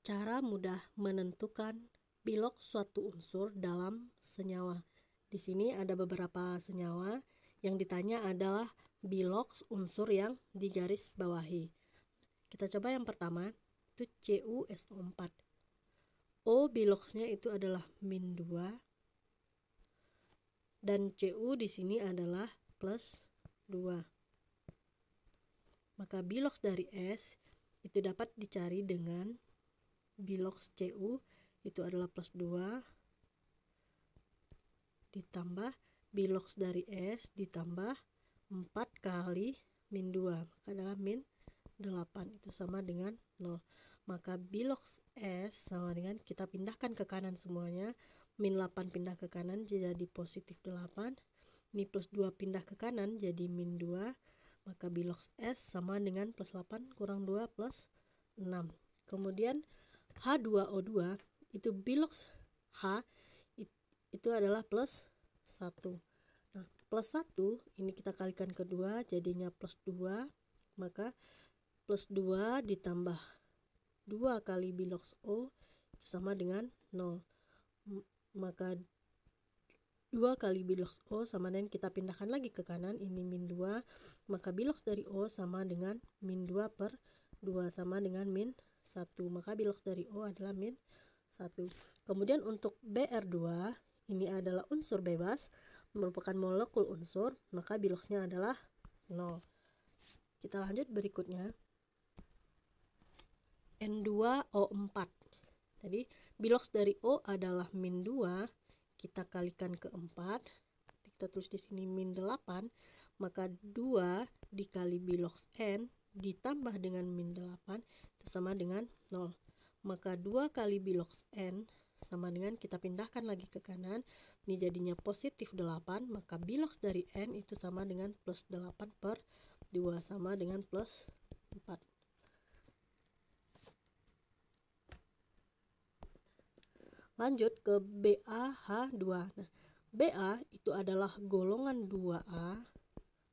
cara mudah menentukan pilok suatu unsur dalam senyawa. Di sini ada beberapa senyawa yang ditanya adalah bilok unsur yang digaris bawahi. Kita coba yang pertama, itu CuSO4. O biloksnya itu adalah min 2 dan CU di sini adalah plus 2. Maka biloks dari S itu dapat dicari dengan bilox cu itu adalah plus 2 ditambah bilox dari S ditambah 4 kali min 2 maka adalah min 8 itu sama dengan 0 maka bilox S sama dengan kita pindahkan ke kanan semuanya min 8 pindah ke kanan jadi positif 8 min plus 2 pindah ke kanan jadi min 2 maka bilox S sama dengan plus 8 kurang 2 plus 6 kemudian H2O2 itu bilox H itu adalah plus 1 nah plus 1 ini kita kalikan ke 2 jadinya plus 2 maka plus 2 ditambah 2 kali bilox O itu sama dengan 0 maka 2 kali bilox O sama dengan kita pindahkan lagi ke kanan ini min 2 maka bilox dari O sama dengan min 2 per 2 sama dengan min 1 maka bilok dari O adalah min 1 kemudian untuk BR2 ini adalah unsur bebas merupakan molekul unsur maka biloknya adalah 0 kita lanjut berikutnya N2O4 jadi bilok dari O adalah min 2 kita kalikan ke 4 kita tulis di sini min 8 maka 2 dikali bilok N ditambah dengan min 8 itu sama dengan 0 maka 2 kali bilox n sama dengan kita pindahkan lagi ke kanan ini jadinya positif 8 maka bilox dari n itu sama dengan plus 8 per 2 sama dengan plus 4 lanjut ke BAH2 nah BA itu adalah golongan 2A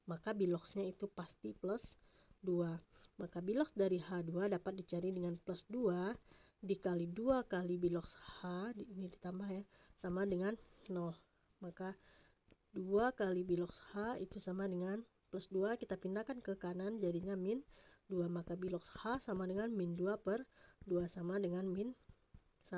maka biloksnya itu pasti plus 2. Maka bilox dari H2 dapat dicari dengan plus 2 dikali 2 kali bilox H, ini ditambah ya, sama dengan 0. Maka 2 kali bilox H itu sama dengan plus 2, kita pindahkan ke kanan jadinya min 2. Maka bilox H sama dengan min 2 per 2 sama dengan min 1.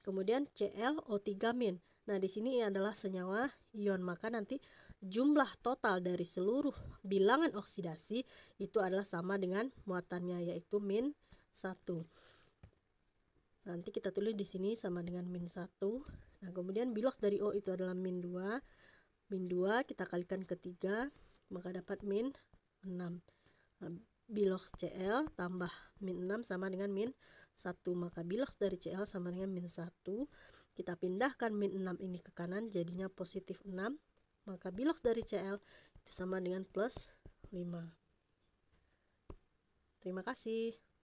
Kemudian ClO3 min. Nah, di sini adalah senyawa ion, maka nanti jumlah total dari seluruh bilangan oksidasi itu adalah sama dengan muatannya yaitu min 1. Nanti kita tulis di sini sama dengan min 1. Nah, kemudian bilox dari O itu adalah min 2. Min 2 kita kalikan ke 3, maka dapat min 6. Nah, bilox CL tambah min 6 sama dengan min 1 maka bilox dari CL sama dengan min 1 kita pindahkan min 6 ini ke kanan jadinya positif 6 maka bilox dari CL itu sama dengan plus 5 terima kasih